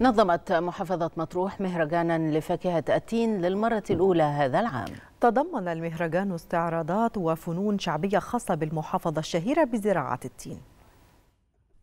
نظمت محافظة مطروح مهرجانا لفاكهة التين للمرة الأولى هذا العام تضمن المهرجان استعراضات وفنون شعبية خاصة بالمحافظة الشهيرة بزراعة التين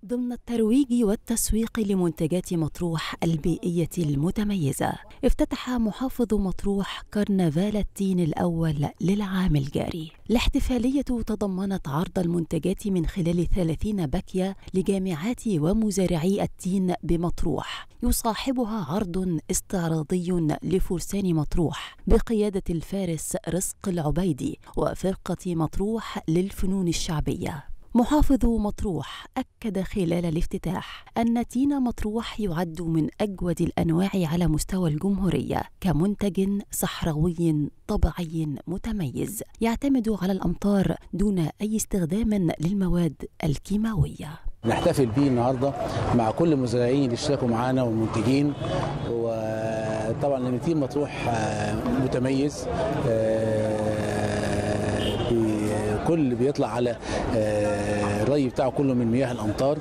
ضمن الترويج والتسويق لمنتجات مطروح البيئية المتميزة افتتح محافظ مطروح كرنفال التين الأول للعام الجاري الاحتفالية تضمنت عرض المنتجات من خلال 30 بكية لجامعات ومزارعي التين بمطروح يصاحبها عرض استعراضي لفرسان مطروح بقيادة الفارس رزق العبيدي وفرقة مطروح للفنون الشعبية محافظ مطروح أكد خلال الافتتاح أن تين مطروح يعد من أجود الأنواع على مستوى الجمهورية كمنتج صحراوي طبيعي متميز يعتمد على الأمطار دون أي استخدام للمواد الكيماوية نحتفل به النهارده مع كل المزارعين اللي اشتركوا معانا والمنتجين وطبعا لان تين مطروح آه، متميز آه، الكل بيطلع على آه، الري بتاعه كله من مياه الامطار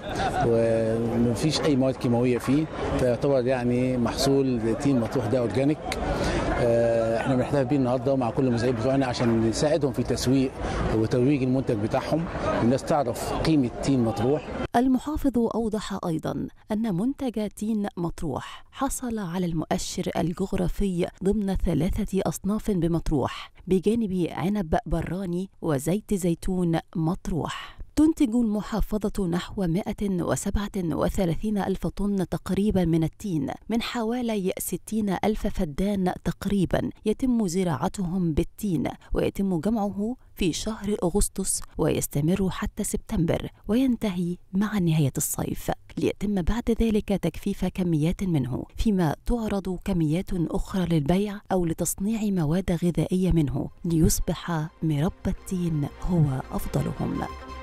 ومفيش اي مواد كيماويه فيه فيعتبر يعني محصول تين مطروح ده اورجانيك آه، احنا بنحتفل بيه النهارده مع كل المزايد بتوعنا عشان نساعدهم في تسويق وترويج المنتج بتاعهم والناس تعرف قيمه تين مطروح المحافظ اوضح ايضا ان منتج تين مطروح حصل على المؤشر الجغرافي ضمن ثلاثه اصناف بمطروح بجانب عنب براني وزيت زيتون مطروح تنتج المحافظة نحو 137 ألف طن تقريبا من التين من حوالي 60 ألف فدان تقريبا يتم زراعتهم بالتين ويتم جمعه في شهر أغسطس ويستمر حتى سبتمبر وينتهي مع نهاية الصيف ليتم بعد ذلك تجفيف كميات منه فيما تعرض كميات أخرى للبيع أو لتصنيع مواد غذائية منه ليصبح مربى التين هو أفضلهم